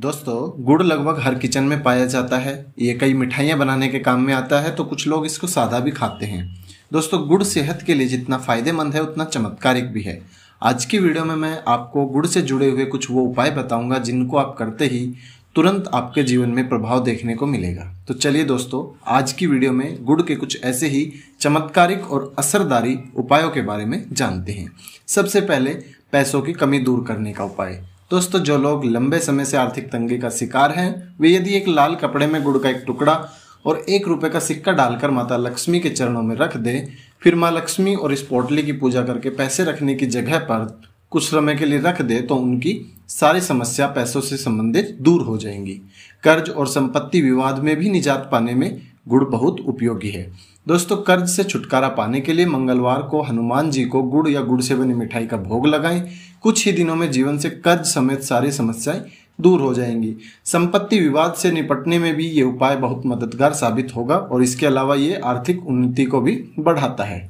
दोस्तों गुड़ लगभग हर किचन में पाया जाता है ये कई मिठाइयाँ बनाने के काम में आता है तो कुछ लोग इसको सादा भी खाते हैं दोस्तों गुड़ सेहत के लिए जितना फ़ायदेमंद है उतना चमत्कारिक भी है आज की वीडियो में मैं आपको गुड़ से जुड़े हुए कुछ वो उपाय बताऊंगा जिनको आप करते ही तुरंत आपके जीवन में प्रभाव देखने को मिलेगा तो चलिए दोस्तों आज की वीडियो में गुड़ के कुछ ऐसे ही चमत्कारिक और असरदारी उपायों के बारे में जानते हैं सबसे पहले पैसों की कमी दूर करने का उपाय दोस्तों जो लोग लंबे समय से आर्थिक तंगी का शिकार हैं वे यदि एक लाल कपड़े में गुड़ का एक टुकड़ा और एक रुपए का सिक्का डालकर माता लक्ष्मी के चरणों में रख दे फिर माँ लक्ष्मी और इस पोटली की पूजा करके पैसे रखने की जगह पर कुछ समय के लिए रख दे तो उनकी सारी समस्या पैसों से संबंधित दूर हो जाएंगी कर्ज और संपत्ति विवाद में भी निजात पाने में गुड़ बहुत उपयोगी है दोस्तों कर्ज से छुटकारा पाने के लिए मंगलवार को हनुमान जी को गुड़ या गुड़ से बनी मिठाई का भोग लगाएं कुछ ही दिनों में जीवन से कर्ज समेत सारी समस्याएं दूर हो जाएंगी संपत्ति विवाद से निपटने में भी ये उपाय बहुत मददगार साबित होगा और इसके अलावा ये आर्थिक उन्नति को भी बढ़ाता है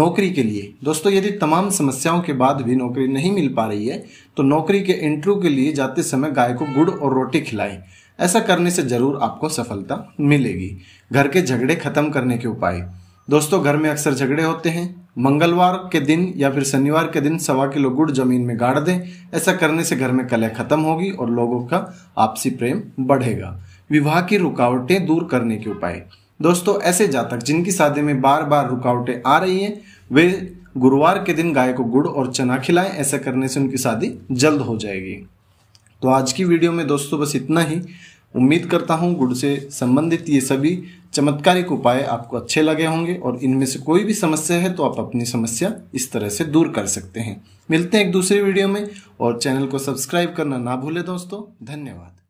नौकरी के लिए दोस्तों यदि तमाम समस्याओं के बाद भी नौकरी नहीं मिल पा रही है तो नौकरी के इंटरव्यू के लिए जाते समय गाय को गुड़ और रोटी खिलाएं ऐसा करने से ज़रूर आपको सफलता मिलेगी घर के झगड़े खत्म करने के उपाय दोस्तों घर में अक्सर झगड़े होते हैं मंगलवार के दिन या फिर शनिवार के दिन सवा किलो गुड़ जमीन में गाड़ दें ऐसा करने से घर में कलह खत्म होगी और लोगों का आपसी प्रेम बढ़ेगा विवाह की रुकावटें दूर करने के उपाय दोस्तों ऐसे जातक जिनकी शादी में बार बार रुकावटें आ रही हैं वे गुरुवार के दिन गाय को गुड़ और चना खिलाएं ऐसा करने से उनकी शादी जल्द हो जाएगी तो आज की वीडियो में दोस्तों बस इतना ही उम्मीद करता हूँ गुड़ से संबंधित ये सभी चमत्कारिक उपाय आपको अच्छे लगे होंगे और इनमें से कोई भी समस्या है तो आप अपनी समस्या इस तरह से दूर कर सकते हैं मिलते हैं एक दूसरे वीडियो में और चैनल को सब्सक्राइब करना ना भूलें दोस्तों धन्यवाद